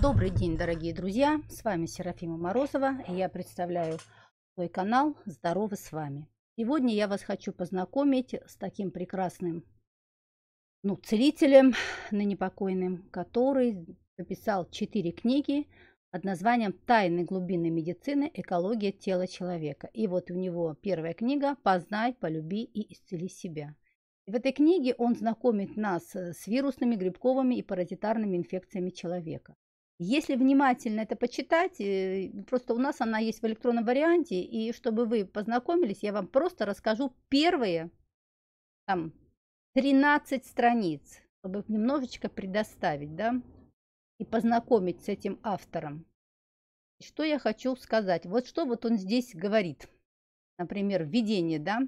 Добрый день, дорогие друзья! С вами Серафима Морозова. И я представляю свой канал «Здоровы с вами». Сегодня я вас хочу познакомить с таким прекрасным ну, целителем ныне покойным, который написал четыре книги под названием «Тайны глубины медицины. Экология тела человека». И вот у него первая книга «Познай, полюби и исцели себя». В этой книге он знакомит нас с вирусными, грибковыми и паразитарными инфекциями человека. Если внимательно это почитать, э, просто у нас она есть в электронном варианте, и чтобы вы познакомились, я вам просто расскажу первые там, 13 страниц, чтобы немножечко предоставить, да, и познакомить с этим автором. Что я хочу сказать? Вот что вот он здесь говорит. Например, введение, да,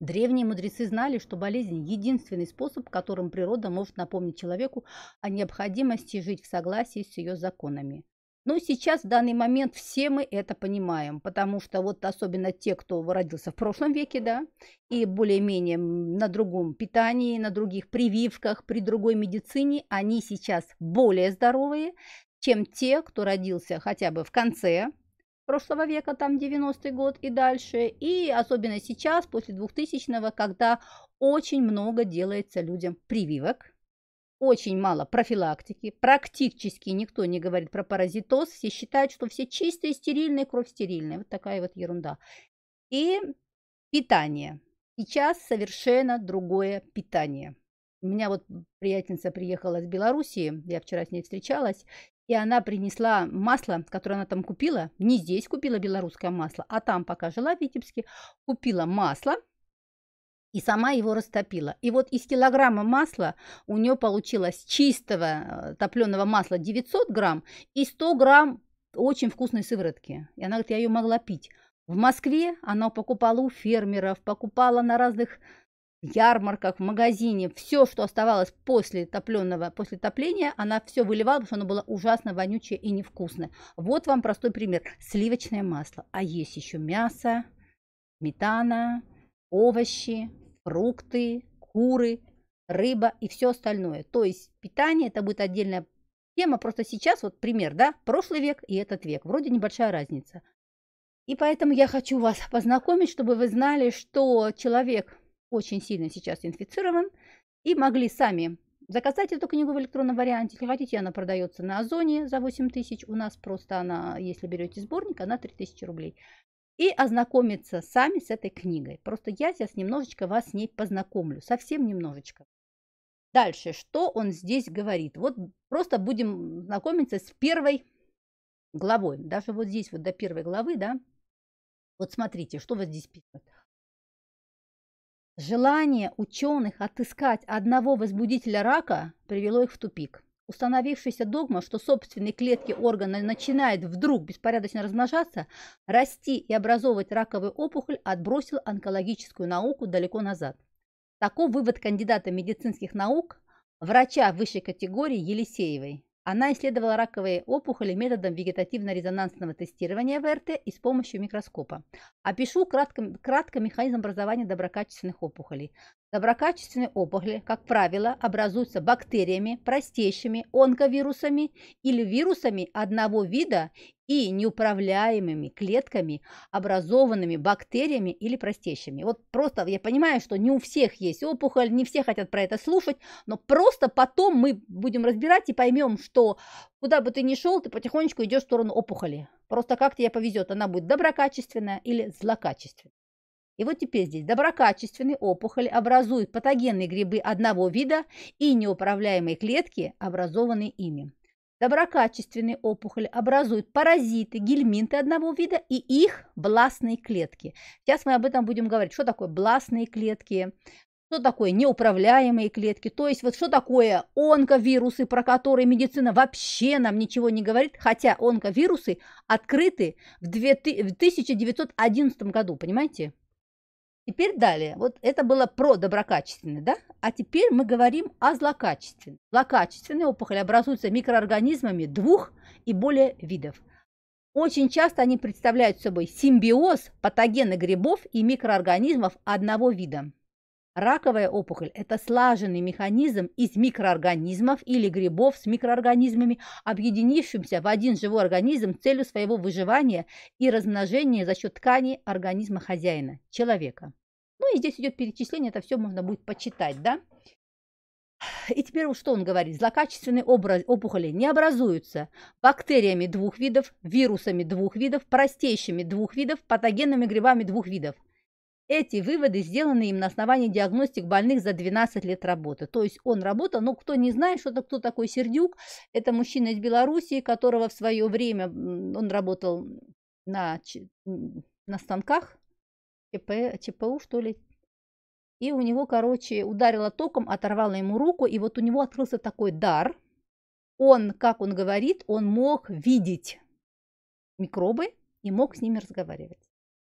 Древние мудрецы знали, что болезнь – единственный способ, которым природа может напомнить человеку о необходимости жить в согласии с ее законами. Но сейчас, в данный момент, все мы это понимаем, потому что вот особенно те, кто родился в прошлом веке, да, и более-менее на другом питании, на других прививках, при другой медицине, они сейчас более здоровые, чем те, кто родился хотя бы в конце прошлого века, там 90-й год и дальше, и особенно сейчас, после 2000-го, когда очень много делается людям прививок, очень мало профилактики, практически никто не говорит про паразитоз, все считают, что все чистые, стерильные, кровь стерильная, вот такая вот ерунда. И питание. Сейчас совершенно другое питание. У меня вот приятельница приехала из Белоруссии, я вчера с ней встречалась, и она принесла масло, которое она там купила. Не здесь купила белорусское масло, а там, пока жила в Витебске, купила масло и сама его растопила. И вот из килограмма масла у нее получилось чистого э, топленого масла 900 грамм и 100 грамм очень вкусной сыворотки. И она говорит, я ее могла пить. В Москве она покупала у фермеров, покупала на разных ярмарках, в магазине, все, что оставалось после топленого, после топления, она все выливала, потому что оно было ужасно вонючее и невкусное. Вот вам простой пример. Сливочное масло. А есть еще мясо, сметана, овощи, фрукты, куры, рыба и все остальное. То есть питание это будет отдельная тема. Просто сейчас вот пример, да, прошлый век и этот век. Вроде небольшая разница. И поэтому я хочу вас познакомить, чтобы вы знали, что человек очень сильно сейчас инфицирован, и могли сами заказать эту книгу в электронном варианте. Если хотите, она продается на Озоне за 8 тысяч. У нас просто она, если берете сборник, она 3 тысячи рублей. И ознакомиться сами с этой книгой. Просто я сейчас немножечко вас с ней познакомлю, совсем немножечко. Дальше, что он здесь говорит? Вот просто будем знакомиться с первой главой. Даже вот здесь, вот до первой главы, да, вот смотрите, что вот здесь пишет. Желание ученых отыскать одного возбудителя рака привело их в тупик. Установившаяся догма, что собственные клетки органа начинают вдруг беспорядочно размножаться, расти и образовывать раковую опухоль, отбросил онкологическую науку далеко назад. Таков вывод кандидата медицинских наук, врача высшей категории Елисеевой. Она исследовала раковые опухоли методом вегетативно-резонансного тестирования ВРТ и с помощью микроскопа. Опишу кратко, кратко механизм образования доброкачественных опухолей. Доброкачественные опухоли, как правило, образуются бактериями, простейшими онковирусами или вирусами одного вида и неуправляемыми клетками, образованными бактериями или простейшими. Вот просто я понимаю, что не у всех есть опухоль, не все хотят про это слушать, но просто потом мы будем разбирать и поймем, что куда бы ты ни шел, ты потихонечку идешь в сторону опухоли. Просто как тебе повезет, она будет доброкачественная или злокачественная. И вот теперь здесь доброкачественные опухоли образуют патогенные грибы одного вида и неуправляемые клетки, образованные ими. Доброкачественные опухоли образуют паразиты, гельминты одного вида и их бластные клетки. Сейчас мы об этом будем говорить. Что такое бластные клетки? Что такое неуправляемые клетки? То есть вот что такое онковирусы, про которые медицина вообще нам ничего не говорит, хотя онковирусы открыты в 1911 году, понимаете? Теперь далее. Вот это было про доброкачественный, да? А теперь мы говорим о злокачественной. Злокачественные опухоли образуются микроорганизмами двух и более видов. Очень часто они представляют собой симбиоз патогена грибов и микроорганизмов одного вида. Раковая опухоль – это слаженный механизм из микроорганизмов или грибов с микроорганизмами, объединившимся в один живой организм с целью своего выживания и размножения за счет тканей организма хозяина – человека. Ну и здесь идет перечисление, это все можно будет почитать, да? И теперь что он говорит? Злокачественные образ, опухоли не образуются бактериями двух видов, вирусами двух видов, простейшими двух видов, патогенными грибами двух видов – эти выводы сделаны им на основании диагностик больных за 12 лет работы. То есть он работал, но кто не знает, что это кто такой Сердюк, это мужчина из Белоруссии, которого в свое время он работал на, на станках, ЧП, ЧПУ, что ли, и у него, короче, ударила током, оторвала ему руку, и вот у него открылся такой дар. Он, как он говорит, он мог видеть микробы и мог с ними разговаривать.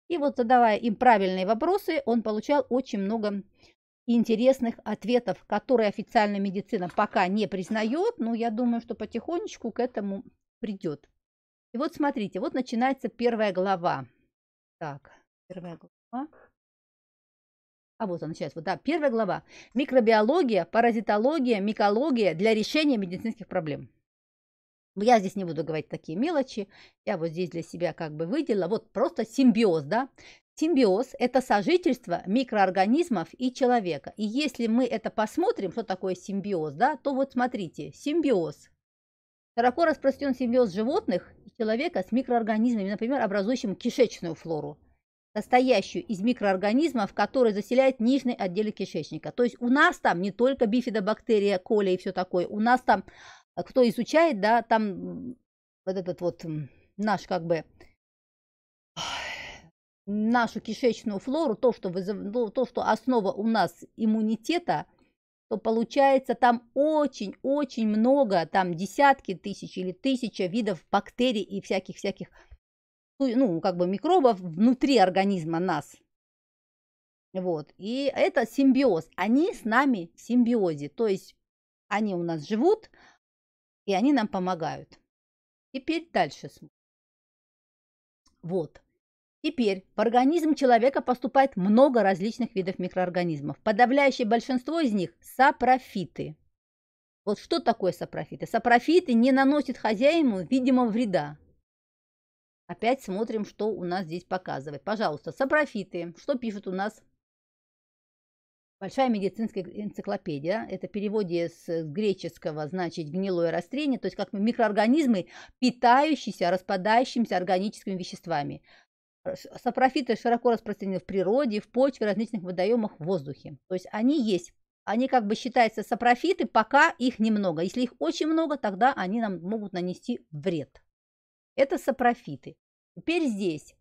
И вот задавая им правильные вопросы, он получал очень много интересных ответов, которые официальная медицина пока не признает, но я думаю, что потихонечку к этому придет. И вот смотрите, вот начинается первая глава. Так, первая глава. А вот она сейчас, вот, да, первая глава. Микробиология, паразитология, микология для решения медицинских проблем. Ну, я здесь не буду говорить такие мелочи. Я вот здесь для себя как бы выделила. Вот просто симбиоз, да? Симбиоз – это сожительство микроорганизмов и человека. И если мы это посмотрим, что такое симбиоз, да, то вот смотрите, симбиоз. Широко распространен симбиоз животных и человека с микроорганизмами, например, образующим кишечную флору, состоящую из микроорганизмов, которые заселяют нижний отдел кишечника. То есть у нас там не только бифидобактерия, коли и все такое, у нас там Э, кто изучает, да, там вот этот вот наш как бы нашу кишечную флору, то, что, вызов... Ну, то, что основа у нас иммунитета, то получается там очень-очень много, там десятки тысяч или тысяча видов бактерий и всяких-всяких, ну, ну, как бы микробов внутри организма нас. Вот, и это симбиоз. Они с нами в симбиозе, то есть они у нас живут, и они нам помогают. Теперь дальше смотрим. Вот. Теперь в организм человека поступает много различных видов микроорганизмов. Подавляющее большинство из них – сапрофиты. Вот что такое сапрофиты? Сапрофиты не наносят хозяину видимо, вреда. Опять смотрим, что у нас здесь показывает. Пожалуйста, сапрофиты. Что пишут у нас Большая медицинская энциклопедия. Это переводе с греческого значит гнилое растение, то есть как микроорганизмы, питающиеся распадающимися органическими веществами. Сапрофиты широко распространены в природе, в почве, в различных водоемах, в воздухе. То есть они есть. Они как бы считаются сапрофиты, пока их немного. Если их очень много, тогда они нам могут нанести вред. Это сапрофиты. Теперь здесь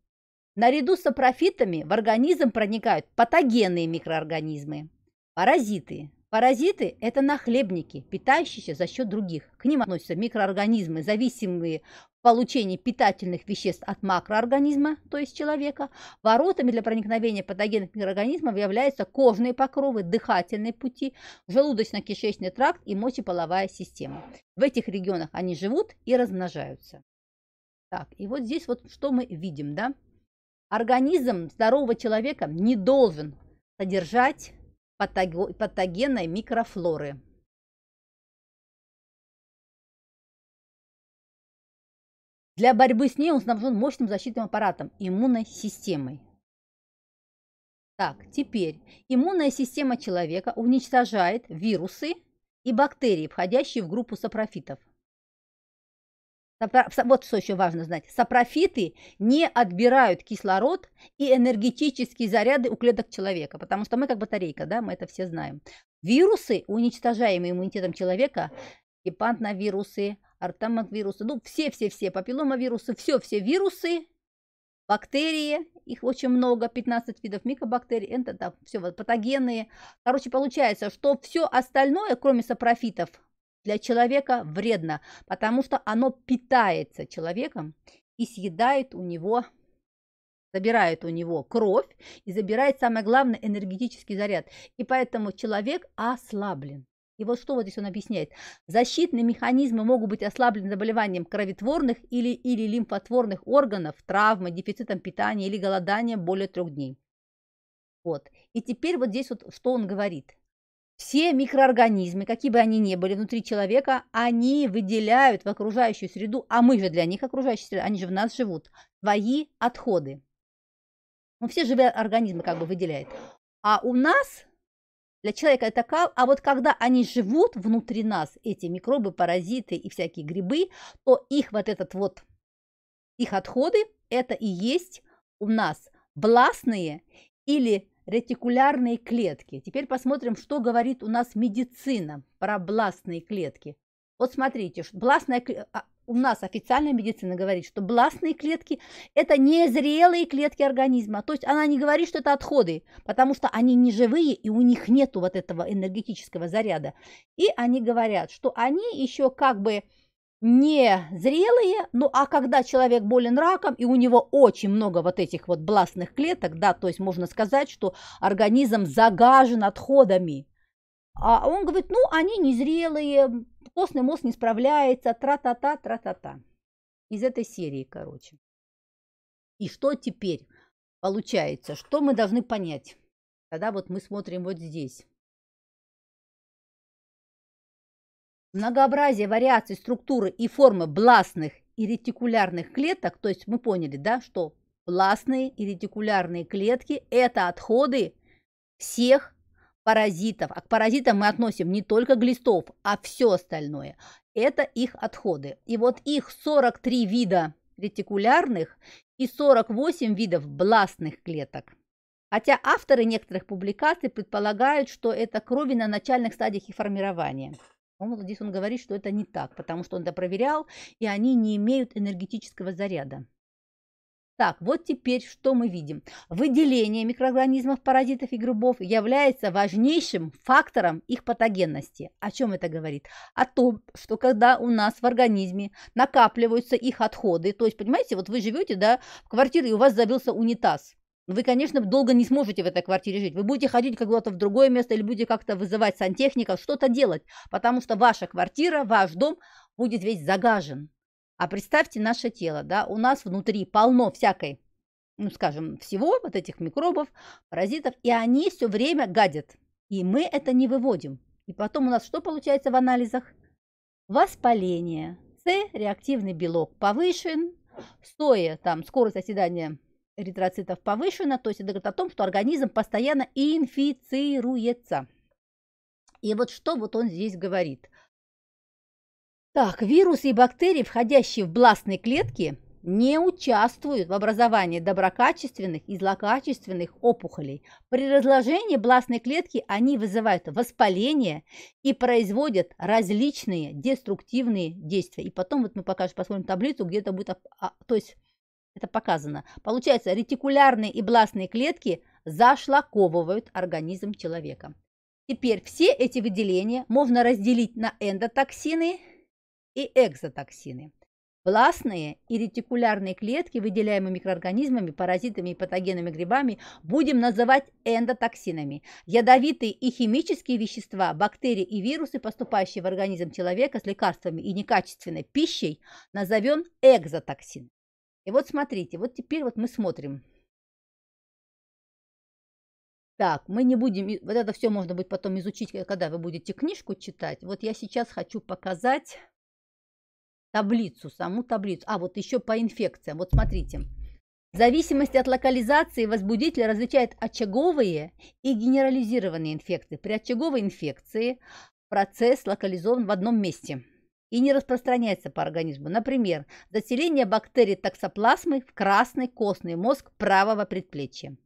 Наряду с апрофитами в организм проникают патогенные микроорганизмы, паразиты. Паразиты – это нахлебники, питающиеся за счет других. К ним относятся микроорганизмы, зависимые в получении питательных веществ от макроорганизма, то есть человека. Воротами для проникновения патогенных микроорганизмов являются кожные покровы, дыхательные пути, желудочно-кишечный тракт и мочеполовая система. В этих регионах они живут и размножаются. Так, и вот здесь вот что мы видим, да? Организм здорового человека не должен содержать патогенной микрофлоры. Для борьбы с ней он снабжен мощным защитным аппаратом – иммунной системой. Так, теперь иммунная система человека уничтожает вирусы и бактерии, входящие в группу сапрофитов. Вот что еще важно знать. Сапрофиты не отбирают кислород и энергетические заряды у клеток человека, потому что мы как батарейка, да, мы это все знаем. Вирусы, уничтожаемые иммунитетом человека, гепантновирусы, артамаквирусы, ну все-все-все, папилломовирусы, все-все вирусы, бактерии, их очень много, 15 видов микобактерий, это, да, все патогенные. Короче, получается, что все остальное, кроме сапрофитов, для человека вредно, потому что оно питается человеком и съедает у него, забирает у него кровь и забирает, самое главное, энергетический заряд. И поэтому человек ослаблен. И вот что вот здесь он объясняет. Защитные механизмы могут быть ослаблены заболеванием кровотворных или, или лимфотворных органов, травмы, дефицитом питания или голоданием более трех дней. Вот. И теперь вот здесь вот что он говорит. Все микроорганизмы, какие бы они ни были внутри человека, они выделяют в окружающую среду, а мы же для них окружающая среда, они же в нас живут, свои отходы. Ну, все живые организмы как бы выделяют. А у нас, для человека это кал, а вот когда они живут внутри нас, эти микробы, паразиты и всякие грибы, то их вот этот вот, их отходы, это и есть у нас бластные или ретикулярные клетки. Теперь посмотрим, что говорит у нас медицина про бластные клетки. Вот смотрите, что бластная, а, у нас официальная медицина говорит, что бластные клетки – это незрелые клетки организма. То есть она не говорит, что это отходы, потому что они не живые, и у них нету вот этого энергетического заряда. И они говорят, что они еще как бы не зрелые, ну а когда человек болен раком и у него очень много вот этих вот бластных клеток, да, то есть можно сказать, что организм загажен отходами. А он говорит, ну они незрелые, костный мозг не справляется, тра-та-та, тра-та-та. Из этой серии, короче. И что теперь получается? Что мы должны понять? Когда вот мы смотрим вот здесь. Многообразие вариаций структуры и формы бластных и ретикулярных клеток, то есть мы поняли, да, что бластные и ретикулярные клетки – это отходы всех паразитов. А к паразитам мы относим не только глистов, а все остальное. Это их отходы. И вот их 43 вида ретикулярных и 48 видов бластных клеток. Хотя авторы некоторых публикаций предполагают, что это крови на начальных стадиях их формирования. Ну, здесь он говорит, что это не так, потому что он это проверял, и они не имеют энергетического заряда. Так, вот теперь что мы видим? Выделение микроорганизмов, паразитов и грибов является важнейшим фактором их патогенности. О чем это говорит? О том, что когда у нас в организме накапливаются их отходы, то есть, понимаете, вот вы живете, да, в квартире, и у вас забился унитаз – вы, конечно, долго не сможете в этой квартире жить. Вы будете ходить куда-то в другое место или будете как-то вызывать сантехника, что-то делать, потому что ваша квартира, ваш дом будет весь загажен. А представьте наше тело, да, у нас внутри полно всякой, ну, скажем, всего вот этих микробов, паразитов, и они все время гадят. И мы это не выводим. И потом у нас что получается в анализах? Воспаление. С, реактивный белок повышен, стоя там скорость оседания эритроцитов повышена, то есть это говорит о том, что организм постоянно инфицируется. И вот что вот он здесь говорит. Так, вирусы и бактерии, входящие в бластные клетки, не участвуют в образовании доброкачественных и злокачественных опухолей. При разложении бластной клетки они вызывают воспаление и производят различные деструктивные действия. И потом вот мы покажем, посмотрим таблицу, где то будет, а, то есть это показано. Получается, ретикулярные и бластные клетки зашлаковывают организм человека. Теперь все эти выделения можно разделить на эндотоксины и экзотоксины. Бластные и ретикулярные клетки, выделяемые микроорганизмами, паразитами и патогенными грибами, будем называть эндотоксинами. Ядовитые и химические вещества, бактерии и вирусы, поступающие в организм человека с лекарствами и некачественной пищей, назовем экзотоксинами. И вот смотрите, вот теперь вот мы смотрим. Так, мы не будем, вот это все можно будет потом изучить, э, когда вы будете книжку читать. Вот я сейчас хочу показать таблицу, саму таблицу. А, вот еще по инфекциям. Вот смотрите. В зависимости от локализации возбудитель различает очаговые и генерализированные инфекции. При очаговой инфекции процесс локализован в одном месте – и не распространяется по организму. Например, заселение бактерий токсоплазмы в красный костный мозг правого предплечья.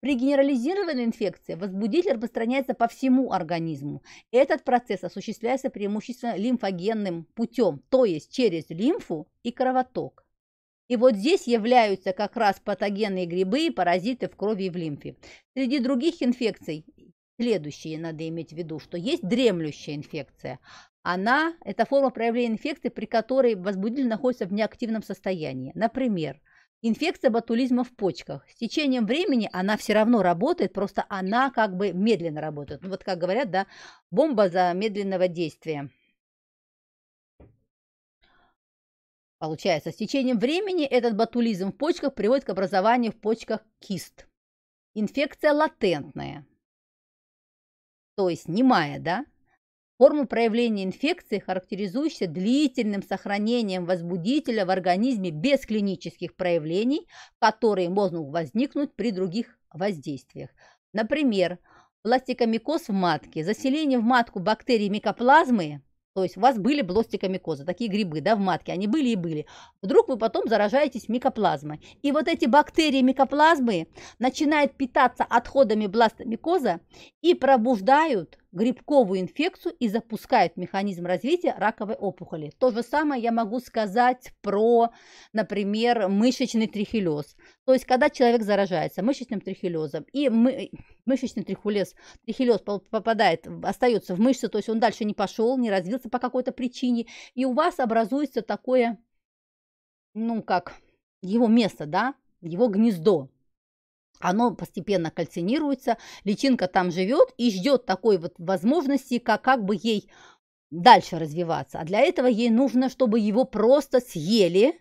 При генерализированной инфекции возбудитель распространяется по всему организму. Этот процесс осуществляется преимущественно лимфогенным путем, то есть через лимфу и кровоток. И вот здесь являются как раз патогенные грибы и паразиты в крови и в лимфе. Среди других инфекций следующие надо иметь в виду, что есть дремлющая инфекция. Она – это форма проявления инфекции, при которой возбудитель находится в неактивном состоянии. Например, инфекция ботулизма в почках. С течением времени она все равно работает, просто она как бы медленно работает. Ну, вот как говорят, да, бомба за медленного действия. Получается, с течением времени этот ботулизм в почках приводит к образованию в почках кист. Инфекция латентная, то есть немая, да? Форму проявления инфекции, характеризующейся длительным сохранением возбудителя в организме без клинических проявлений, которые могут возникнуть при других воздействиях. Например, бластикомикоз в матке, заселение в матку бактерий микоплазмы, то есть у вас были бластикомикозы, такие грибы, да, в матке, они были и были. Вдруг вы потом заражаетесь микоплазмой. И вот эти бактерии микоплазмы начинают питаться отходами бластомикоза и пробуждают грибковую инфекцию и запускает механизм развития раковой опухоли. То же самое я могу сказать про, например, мышечный трихелез. То есть, когда человек заражается мышечным трихелезом, и мы, мышечный трихулез, трихелез попадает, остается в мышце, то есть он дальше не пошел, не развился по какой-то причине, и у вас образуется такое, ну как, его место, да, его гнездо, оно постепенно кальцинируется, личинка там живет и ждет такой вот возможности, как, как бы ей дальше развиваться. А для этого ей нужно, чтобы его просто съели,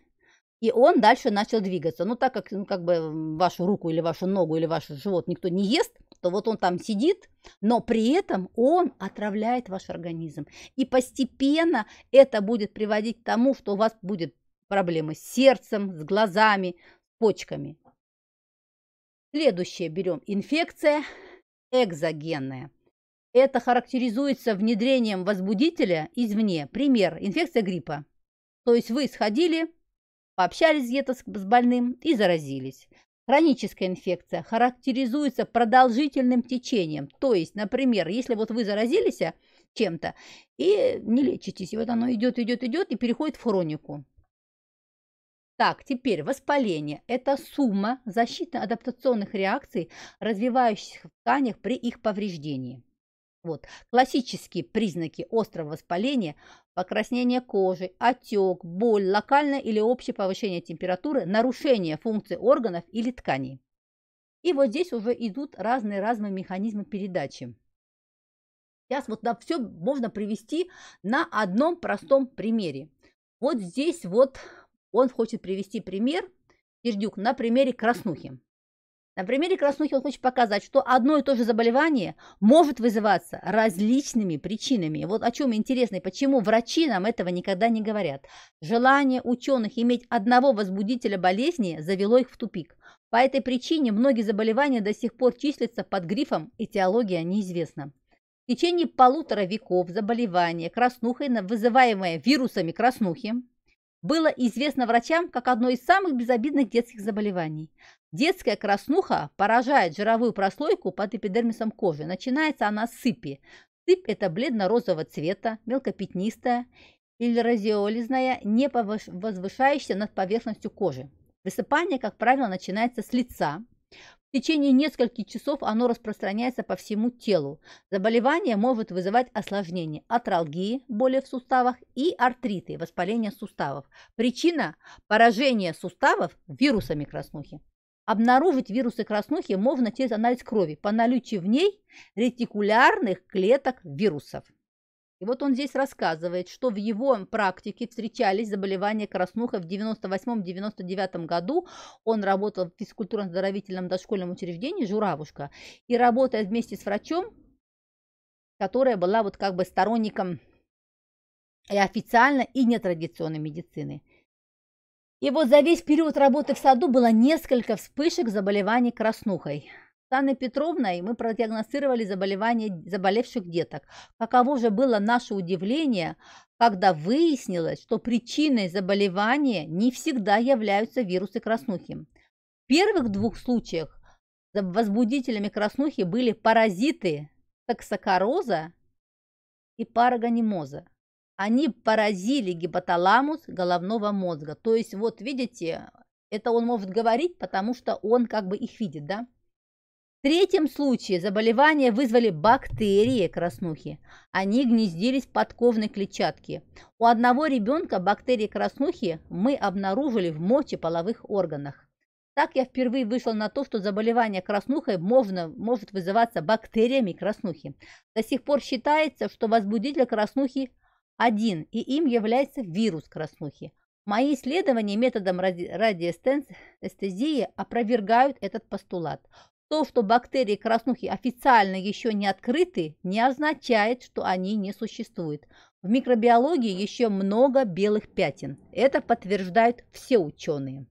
и он дальше начал двигаться. Но так как, ну, как бы вашу руку или вашу ногу или ваш живот никто не ест, то вот он там сидит, но при этом он отравляет ваш организм. И постепенно это будет приводить к тому, что у вас будет проблемы с сердцем, с глазами, с почками. Следующее берем. Инфекция экзогенная. Это характеризуется внедрением возбудителя извне. Пример. Инфекция гриппа. То есть вы сходили, пообщались где-то с, с больным и заразились. Хроническая инфекция характеризуется продолжительным течением. То есть, например, если вот вы заразились а, чем-то и не лечитесь, и вот оно идет, идет, идет и переходит в хронику. Так, теперь воспаление – это сумма защитно-адаптационных реакций, развивающихся в тканях при их повреждении. Вот. Классические признаки острого воспаления – покраснение кожи, отек, боль, локальное или общее повышение температуры, нарушение функций органов или тканей. И вот здесь уже идут разные-разные механизмы передачи. Сейчас вот на все можно привести на одном простом примере. Вот здесь вот он хочет привести пример, Сердюк, на примере краснухи. На примере краснухи он хочет показать, что одно и то же заболевание может вызываться различными причинами. Вот о чем интересно и почему врачи нам этого никогда не говорят. Желание ученых иметь одного возбудителя болезни завело их в тупик. По этой причине многие заболевания до сих пор числятся под грифом «этиология неизвестна». В течение полутора веков заболевание краснухой, вызываемое вирусами краснухи, было известно врачам как одно из самых безобидных детских заболеваний. Детская краснуха поражает жировую прослойку под эпидермисом кожи. Начинается она с сыпи. Сыпь – это бледно-розового цвета, мелкопятнистая или розеолизная, не возвышающаяся над поверхностью кожи. Высыпание, как правило, начинается с лица, в течение нескольких часов оно распространяется по всему телу. Заболевание может вызывать осложнения атралгии, боли в суставах и артриты, воспаление суставов. Причина – поражение суставов вирусами краснухи. Обнаружить вирусы краснухи можно через анализ крови по наличию в ней ретикулярных клеток вирусов. И вот он здесь рассказывает, что в его практике встречались заболевания краснуха в 98-99 году. Он работал в физкультурно-здоровительном дошкольном учреждении «Журавушка» и работая вместе с врачом, которая была вот как бы сторонником и официально, и нетрадиционной медицины. И вот за весь период работы в саду было несколько вспышек заболеваний краснухой. С Анной Петровной мы продиагностировали заболевание заболевших деток. Каково же было наше удивление, когда выяснилось, что причиной заболевания не всегда являются вирусы краснухи. В первых двух случаях возбудителями краснухи были паразиты токсокороза и парагонимоза. Они поразили гипоталамус головного мозга. То есть, вот видите, это он может говорить, потому что он как бы их видит, да? В третьем случае заболевание вызвали бактерии краснухи. Они гнездились в подковной клетчатке. У одного ребенка бактерии краснухи мы обнаружили в моче половых органах. Так я впервые вышла на то, что заболевание краснухой можно, может вызываться бактериями краснухи. До сих пор считается, что возбудитель краснухи один, и им является вирус краснухи. Мои исследования методом ради... опровергают этот постулат. То, что бактерии краснухи официально еще не открыты, не означает, что они не существуют. В микробиологии еще много белых пятен. Это подтверждают все ученые.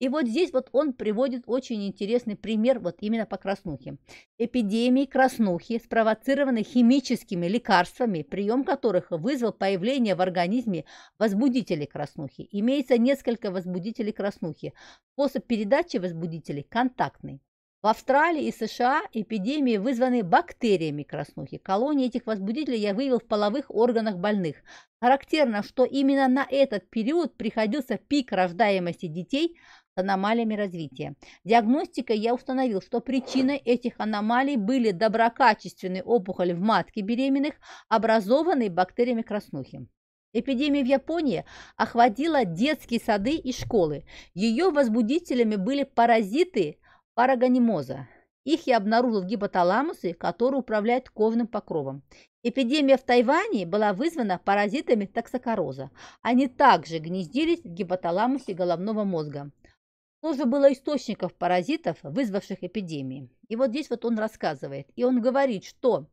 И вот здесь вот он приводит очень интересный пример вот именно по краснухе. Эпидемии краснухи спровоцированы химическими лекарствами, прием которых вызвал появление в организме возбудителей краснухи. Имеется несколько возбудителей краснухи. Способ передачи возбудителей контактный. В Австралии и США эпидемии вызваны бактериями краснухи. Колонии этих возбудителей я вывел в половых органах больных. Характерно, что именно на этот период приходился пик рождаемости детей с аномалиями развития. Диагностикой я установил, что причиной этих аномалий были доброкачественные опухоли в матке беременных, образованные бактериями краснухи. Эпидемия в Японии охватила детские сады и школы. Ее возбудителями были паразиты – пара Их я обнаружил в гипоталамусе, который управляет ковным покровом. Эпидемия в Тайване была вызвана паразитами токсокороза. Они также гнездились в гипоталамусе головного мозга. Тоже было источников паразитов, вызвавших эпидемии. И вот здесь вот он рассказывает. И он говорит, что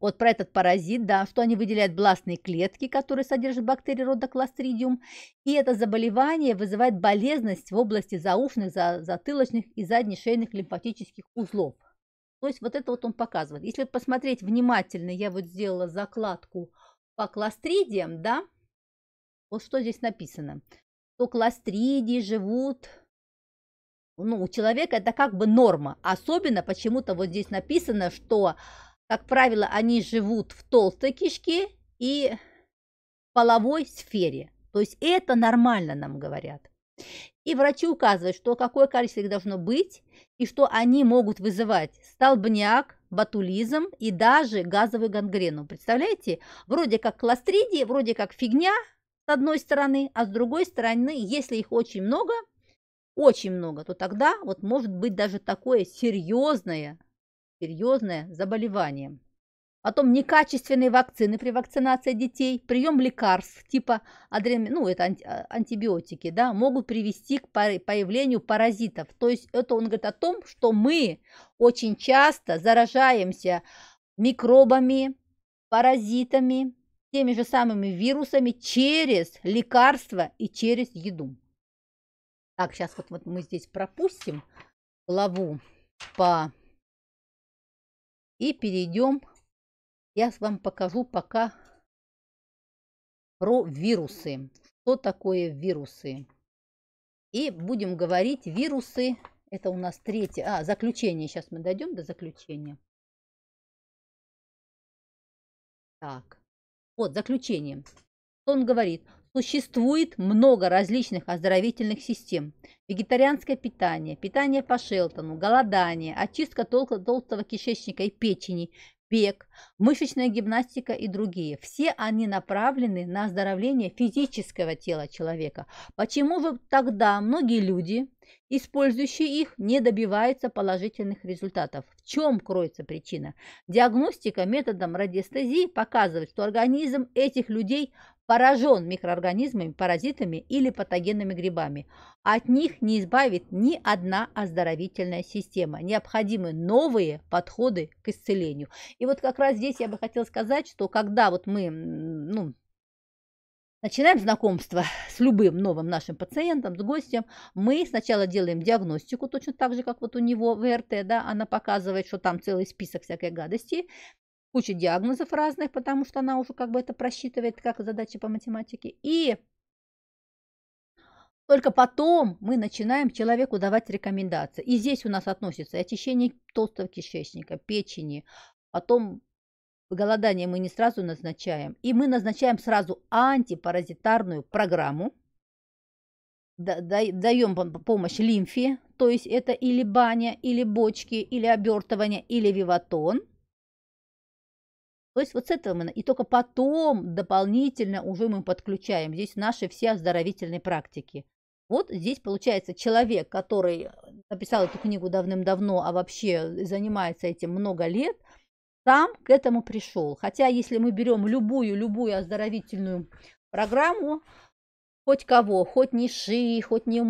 вот про этот паразит, да, что они выделяют бластные клетки, которые содержат бактерии рода кластридиум. И это заболевание вызывает болезненность в области заушных, за, затылочных и заднешейных лимфатических узлов. То есть вот это вот он показывает. Если посмотреть внимательно, я вот сделала закладку по кластридиям, да, вот что здесь написано, То кластридии живут ну, у человека это как бы норма. Особенно почему-то вот здесь написано, что как правило, они живут в толстой кишке и в половой сфере. То есть это нормально нам говорят. И врачи указывают, что какое количество их должно быть и что они могут вызывать столбняк, батулизм и даже газовую гангрену. Представляете? Вроде как кластридии, вроде как фигня с одной стороны, а с другой стороны, если их очень много, очень много, то тогда вот может быть даже такое серьезное серьезное заболевание. Потом некачественные вакцины при вакцинации детей, прием лекарств типа адрем... ну, это а, антибиотики, да, могут привести к появлению паразитов. То есть это он говорит о том, что мы очень часто заражаемся микробами, паразитами, теми же самыми вирусами через лекарства и через еду. Так, сейчас вот, вот мы здесь пропустим главу по и перейдем, я вам покажу пока про вирусы. Что такое вирусы? И будем говорить вирусы, это у нас третье, а, заключение, сейчас мы дойдем до заключения. Так, вот заключение. Что он говорит? Существует много различных оздоровительных систем. Вегетарианское питание, питание по Шелтону, голодание, очистка толстого кишечника и печени, бег, мышечная гимнастика и другие. Все они направлены на оздоровление физического тела человека. Почему же тогда многие люди, использующие их, не добиваются положительных результатов? В чем кроется причина? Диагностика методом радиестезии показывает, что организм этих людей поражен микроорганизмами, паразитами или патогенными грибами. От них не избавит ни одна оздоровительная система. Необходимы новые подходы к исцелению. И вот как раз здесь я бы хотела сказать, что когда вот мы ну, Начинаем знакомство с любым новым нашим пациентом, с гостем. Мы сначала делаем диагностику, точно так же, как вот у него ВРТ, да, она показывает, что там целый список всякой гадости куча диагнозов разных, потому что она уже как бы это просчитывает как задачи по математике. И только потом мы начинаем человеку давать рекомендации. И здесь у нас относится очищение толстого кишечника, печени, потом голодание мы не сразу назначаем. И мы назначаем сразу антипаразитарную программу, даем помощь лимфе, то есть это или баня, или бочки, или обертывание, или виватон – то есть вот с этого мы... И только потом дополнительно уже мы подключаем здесь наши все оздоровительные практики. Вот здесь получается человек, который э, написал эту книгу давным-давно, а вообще занимается этим много лет, сам к этому пришел. Хотя если мы берем любую-любую оздоровительную программу, хоть кого, хоть Ниши, хоть не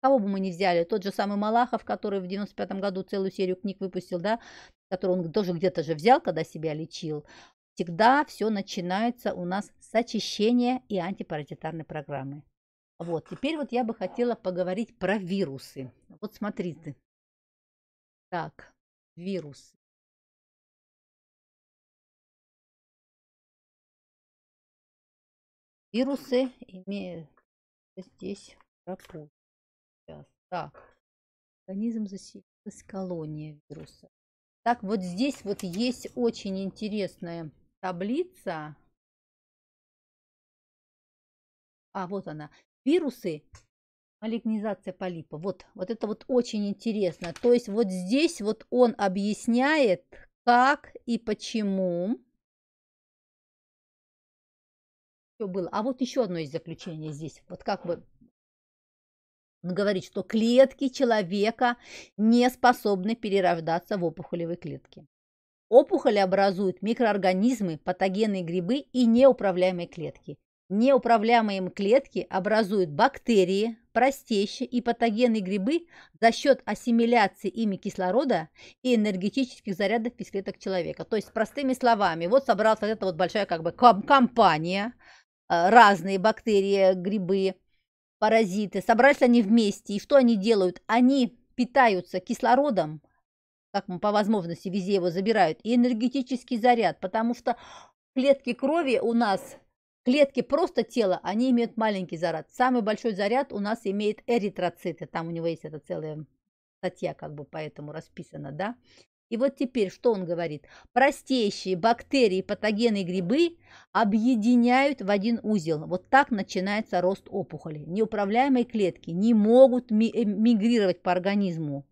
кого бы мы ни взяли, тот же самый Малахов, который в 95 году целую серию книг выпустил, да, который он тоже где-то же взял, когда себя лечил, всегда все начинается у нас с очищения и антипаразитарной программы. Вот, теперь вот я бы хотела поговорить про вирусы. Вот смотрите. Так, вирусы. Вирусы имеют здесь пропуск. Так, организм заселилась колонией вируса. Так, вот здесь вот есть очень интересная таблица. А, вот она. Вирусы, малигнизация полипа. Вот, вот это вот очень интересно. То есть вот здесь вот он объясняет, как и почему. Все было. А вот еще одно из заключений здесь. Вот как бы он говорит, что клетки человека не способны перерождаться в опухолевые клетки. Опухоли образуют микроорганизмы, патогенные грибы и неуправляемые клетки. Неуправляемые клетки образуют бактерии, простейшие и патогенные грибы за счет ассимиляции ими кислорода и энергетических зарядов из клеток человека. То есть, простыми словами, вот собралась вот эта вот большая как бы компания, э, разные бактерии, грибы, паразиты, собрались они вместе, и что они делают? Они питаются кислородом, как по возможности везде его забирают, и энергетический заряд, потому что клетки крови у нас, клетки просто тела, они имеют маленький заряд. Самый большой заряд у нас имеет эритроциты, там у него есть эта целая статья, как бы поэтому расписана, да. И вот теперь что он говорит? Простейшие бактерии, патогены и грибы объединяют в один узел. Вот так начинается рост опухоли. Неуправляемые клетки не могут ми- э, мигрировать по организму.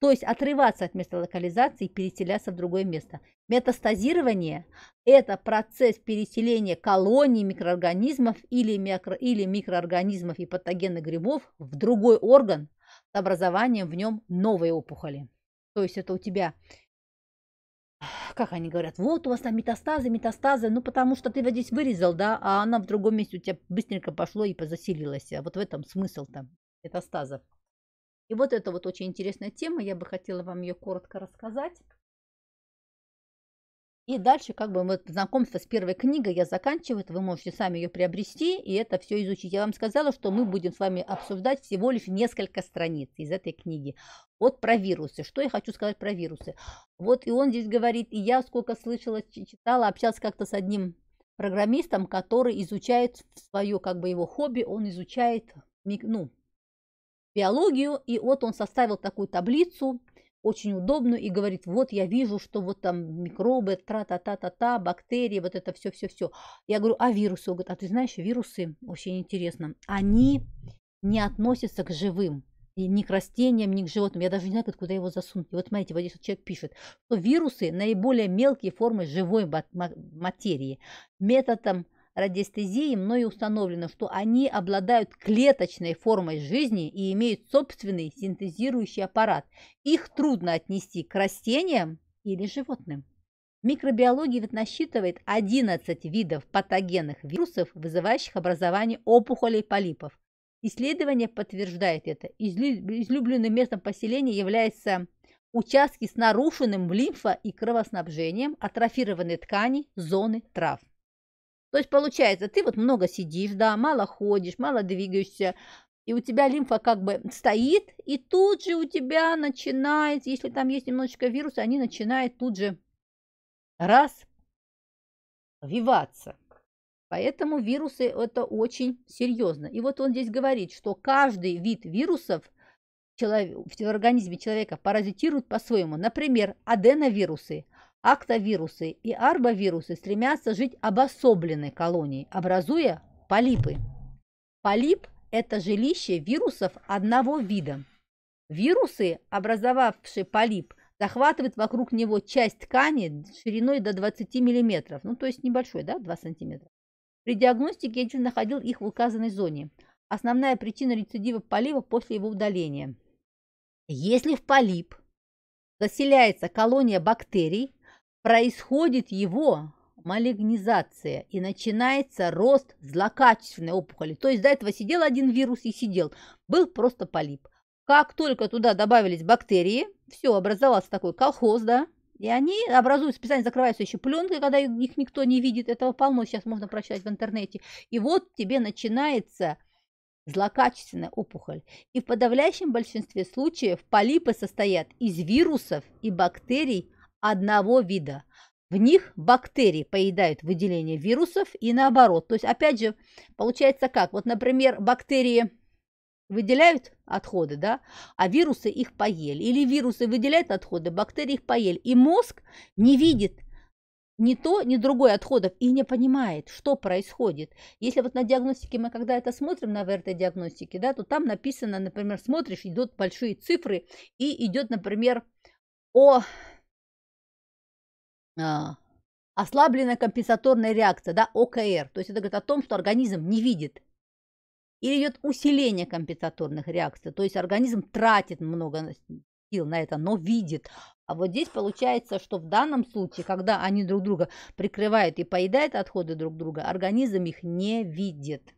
То есть отрываться от места локализации и переселяться в другое место. Метастазирование – это процесс переселения колоний микроорганизмов или, микро, или микроорганизмов и патогенных грибов в другой орган с образованием в нем новой опухоли. То есть это у тебя, как они говорят, вот у вас там метастазы, метастазы, ну потому что ты вот здесь вырезал, да, а она в другом месте у тебя быстренько пошло и позаселилась. А вот в этом смысл там метастазов. И вот это вот очень интересная тема, я бы хотела вам ее коротко рассказать. И дальше как бы вот знакомство с первой книгой я заканчиваю, это вы можете сами ее приобрести и это все изучить. Я вам сказала, что мы будем с вами обсуждать всего лишь несколько страниц из этой книги. Вот про вирусы. Что я хочу сказать про вирусы? Вот и он здесь говорит, и я сколько слышала, читала, общалась как-то с одним программистом, который изучает свое, как бы его хобби, он изучает ну, биологию, и вот он составил такую таблицу, очень удобную и говорит, вот я вижу, что вот там микробы, тра-та-та-та-та, бактерии, вот это все-все-все. Я говорю, а вирусы? Он говорит, а ты знаешь, вирусы, очень интересно, они не относятся к живым, и ни к растениям, ни к животным. Я даже не знаю, куда его засунуть. И вот смотрите, вот здесь человек пишет, что вирусы наиболее мелкие формы живой материи. Методом радиестезии мною установлено, что они обладают клеточной формой жизни и имеют собственный синтезирующий аппарат. Их трудно отнести к растениям или животным. Микробиология ведь насчитывает 11 видов патогенных вирусов, вызывающих образование опухолей полипов. Исследование подтверждает это. Излюбленным местом поселения является участки с нарушенным лимфо- и кровоснабжением, атрофированные ткани, зоны трав. То есть получается, ты вот много сидишь, да, мало ходишь, мало двигаешься, и у тебя лимфа как бы стоит, и тут же у тебя начинает, если там есть немножечко вируса, они начинают тут же развиваться. Поэтому вирусы это очень серьезно. И вот он здесь говорит, что каждый вид вирусов в организме человека паразитирует по-своему. Например, аденовирусы – актовирусы и арбовирусы стремятся жить обособленной колонией, образуя полипы. Полип – это жилище вирусов одного вида. Вирусы, образовавшие полип, захватывают вокруг него часть ткани шириной до 20 мм, ну то есть небольшой, да, 2 см. При диагностике Эджин находил их в указанной зоне. Основная причина рецидива полива после его удаления. Если в полип заселяется колония бактерий, происходит его малигнизация и начинается рост злокачественной опухоли. То есть до этого сидел один вирус и сидел, был просто полип. Как только туда добавились бактерии, все, образовался такой колхоз, да, и они образуют специально закрываются еще пленкой, когда их никто не видит. Этого полно сейчас можно прочитать в интернете. И вот тебе начинается злокачественная опухоль. И в подавляющем большинстве случаев полипы состоят из вирусов и бактерий одного вида. В них бактерии поедают выделение вирусов и наоборот. То есть, опять же, получается как? Вот, например, бактерии выделяют отходы, да, а вирусы их поели. Или вирусы выделяют отходы, бактерии их поели. И мозг не видит ни то, ни другой отходов и не понимает, что происходит. Если вот на диагностике мы когда это смотрим, на ВРТ-диагностике, да, то там написано, например, смотришь, идут большие цифры и идет, например, о а. ослабленная компенсаторная реакция, да, ОКР. То есть это говорит о том, что организм не видит. Или идет усиление компенсаторных реакций. То есть организм тратит много сил на это, но видит. А вот здесь получается, что в данном случае, когда они друг друга прикрывают и поедают отходы друг друга, организм их не видит.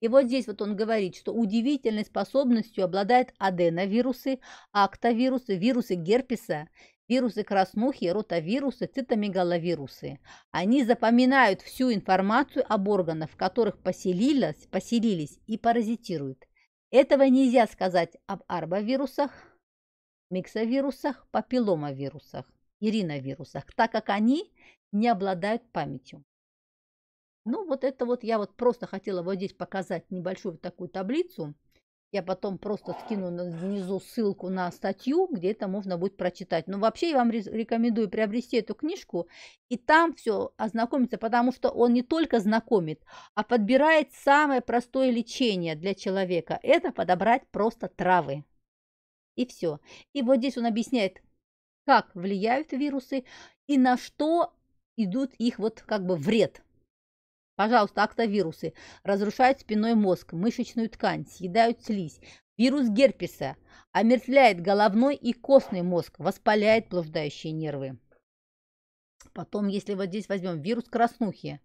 И вот здесь вот он говорит, что удивительной способностью обладают аденовирусы, актовирусы, вирусы герпеса, Вирусы краснухи, ротавирусы, цитомегаловирусы. Они запоминают всю информацию об органах, в которых поселились, поселились и паразитируют. Этого нельзя сказать об арбовирусах, миксовирусах, папилломовирусах и так как они не обладают памятью. Ну, вот это вот я вот просто хотела вот здесь показать небольшую такую таблицу – я потом просто скину внизу ссылку на статью, где это можно будет прочитать. Но вообще я вам рекомендую приобрести эту книжку и там все ознакомиться, потому что он не только знакомит, а подбирает самое простое лечение для человека. Это подобрать просто травы. И все. И вот здесь он объясняет, как влияют вирусы и на что идут их вот как бы вред – Пожалуйста, актовирусы разрушают спиной мозг, мышечную ткань, съедают слизь. Вирус герпеса омертвляет головной и костный мозг, воспаляет блуждающие нервы. Потом, если вот здесь возьмем вирус краснухи,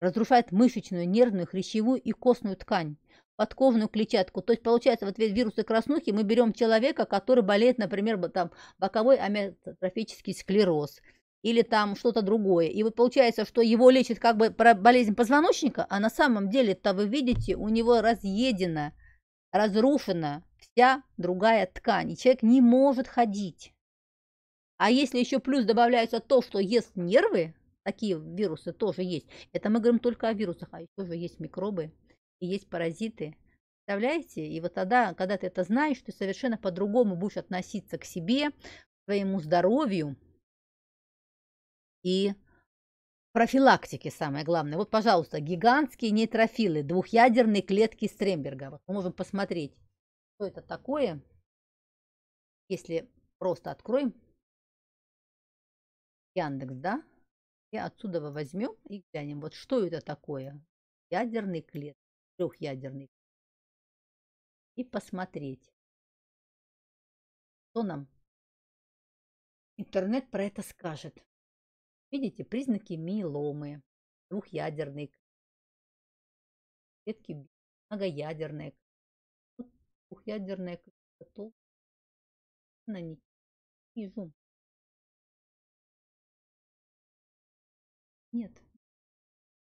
разрушает мышечную, нервную, хрящевую и костную ткань, подковную клетчатку. То есть, получается, в ответ вируса краснухи мы берем человека, который болеет, например, там, боковой амиотрофический склероз или там что-то другое. И вот получается, что его лечит как бы болезнь позвоночника, а на самом деле-то вы видите, у него разъедена, разрушена вся другая ткань. И человек не может ходить. А если еще плюс добавляется то, что ест нервы, такие вирусы тоже есть. Это мы говорим только о вирусах, а еще же есть микробы и есть паразиты. Представляете? И вот тогда, когда ты это знаешь, ты совершенно по-другому будешь относиться к себе, к своему здоровью, и профилактики самое главное. Вот, пожалуйста, гигантские нейтрофилы двухъядерной клетки Стремберга. Вот мы можем посмотреть, что это такое. Если просто откроем Яндекс, да, и отсюда возьмем и глянем, вот что это такое. Ядерный клет трехъядерный. И посмотреть, что нам интернет про это скажет. Видите признаки миеломы, двухъядерный, клетки многоядерные. Вот двухъядерная клетка толстая, на ней внизу. Нет,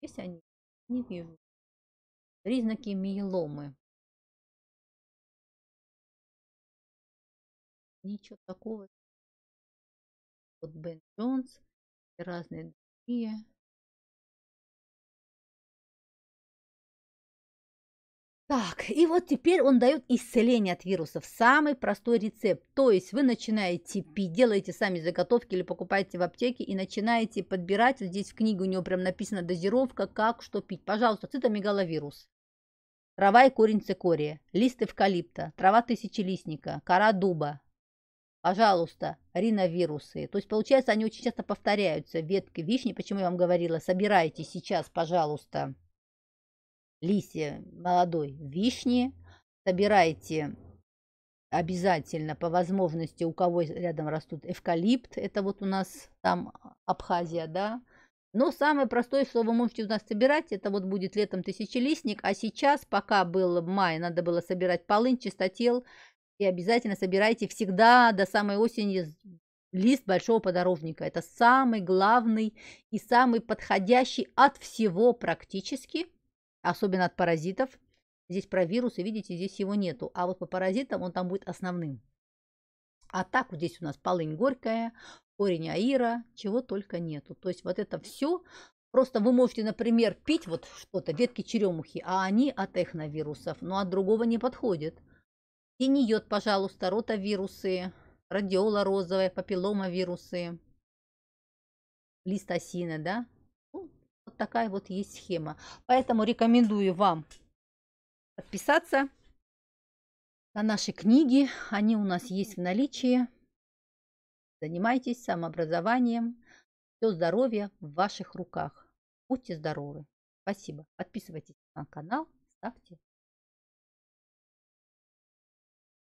здесь они не вижу. Признаки миеломы. Ничего такого. Вот Бен Джонс, и разные другие Так, и вот теперь он дает исцеление от вирусов. Самый простой рецепт. То есть вы начинаете пить, делаете сами заготовки или покупаете в аптеке и начинаете подбирать. Вот здесь в книге у него прям написано дозировка, как что пить. Пожалуйста, цитомегаловирус. Трава и корень цикория, лист эвкалипта, трава тысячелистника, кора дуба, пожалуйста, риновирусы. То есть, получается, они очень часто повторяются. Ветки вишни, почему я вам говорила, собирайте сейчас, пожалуйста, листья молодой вишни, собирайте обязательно по возможности, у кого рядом растут эвкалипт, это вот у нас там а, Абхазия, да, но самое простое, что вы можете у нас собирать, это вот будет летом тысячелистник, а сейчас, пока был май, надо было собирать полынь, чистотел, и обязательно собирайте всегда до самой осени лист большого подорожника. Это самый главный и самый подходящий от всего практически, особенно от паразитов. Здесь про вирусы, видите, здесь его нету. А вот по паразитам он там будет основным. А так вот здесь у нас полынь горькая, корень аира, чего только нету. То есть вот это все Просто вы можете, например, пить вот что-то, ветки черемухи, а они от эхновирусов, но от другого не подходят. И не йод, пожалуйста, ротавирусы, радиола розовая, папиллома вирусы, лист да? Ну, вот такая вот есть схема. Поэтому рекомендую вам подписаться на наши книги. Они у нас есть в наличии. Занимайтесь самообразованием. Все здоровье в ваших руках. Будьте здоровы. Спасибо. Подписывайтесь на канал, ставьте